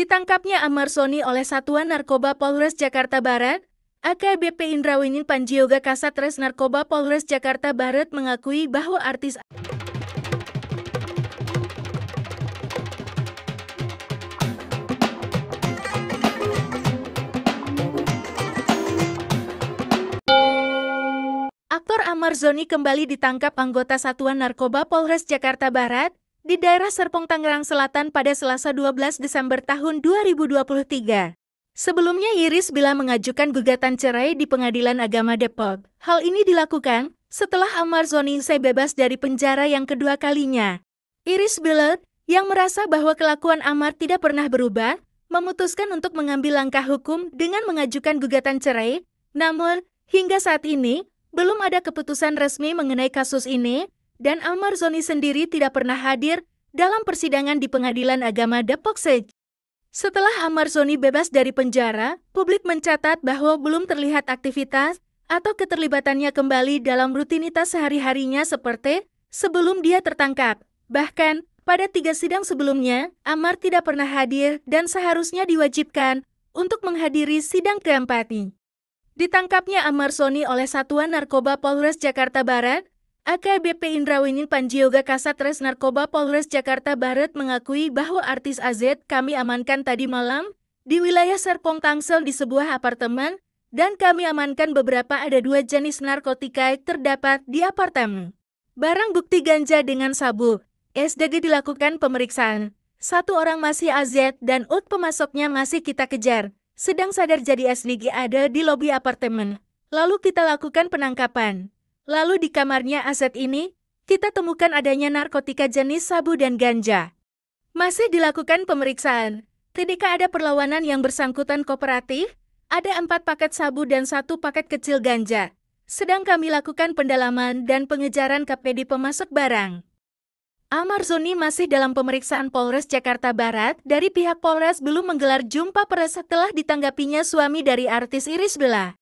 Ditangkapnya Amar Soni oleh Satuan Narkoba Polres Jakarta Barat, AKBP Indrawinin Panjioga Kasatres Narkoba Polres Jakarta Barat mengakui bahwa artis Aktor Amar Zoni kembali ditangkap anggota Satuan Narkoba Polres Jakarta Barat, di daerah Serpong Tangerang Selatan pada Selasa 12 Desember tahun 2023. Sebelumnya Iris Bila mengajukan gugatan cerai di Pengadilan Agama Depok. Hal ini dilakukan setelah Amar Zoningse bebas dari penjara yang kedua kalinya. Iris Bila yang merasa bahwa kelakuan Amar tidak pernah berubah, memutuskan untuk mengambil langkah hukum dengan mengajukan gugatan cerai. Namun, hingga saat ini, belum ada keputusan resmi mengenai kasus ini, dan Amar Zoni sendiri tidak pernah hadir dalam persidangan di Pengadilan Agama Depok Sej. Setelah Amar Zoni bebas dari penjara, publik mencatat bahwa belum terlihat aktivitas atau keterlibatannya kembali dalam rutinitas sehari-harinya seperti sebelum dia tertangkap. Bahkan, pada tiga sidang sebelumnya, Amar tidak pernah hadir dan seharusnya diwajibkan untuk menghadiri sidang keempat ini. Ditangkapnya Amar Soni oleh Satuan Narkoba Polres Jakarta Barat AKBP Indrawinin Panjioga Kasatres Narkoba Polres Jakarta Barat mengakui bahwa artis AZ kami amankan tadi malam di wilayah Serpong Tangsel di sebuah apartemen dan kami amankan beberapa ada dua jenis narkotika terdapat di apartemen. Barang bukti ganja dengan sabu, SDG dilakukan pemeriksaan. Satu orang masih AZ dan UT pemasoknya masih kita kejar. Sedang sadar jadi SDG ada di lobi apartemen. Lalu kita lakukan penangkapan. Lalu di kamarnya aset ini, kita temukan adanya narkotika jenis sabu dan ganja. Masih dilakukan pemeriksaan. Ketika ada perlawanan yang bersangkutan kooperatif, ada empat paket sabu dan satu paket kecil ganja. Sedang kami lakukan pendalaman dan pengejaran KPD pemasok barang. Amar Zoni masih dalam pemeriksaan Polres Jakarta Barat dari pihak Polres belum menggelar jumpa pers setelah ditanggapinya suami dari artis Iris Bella.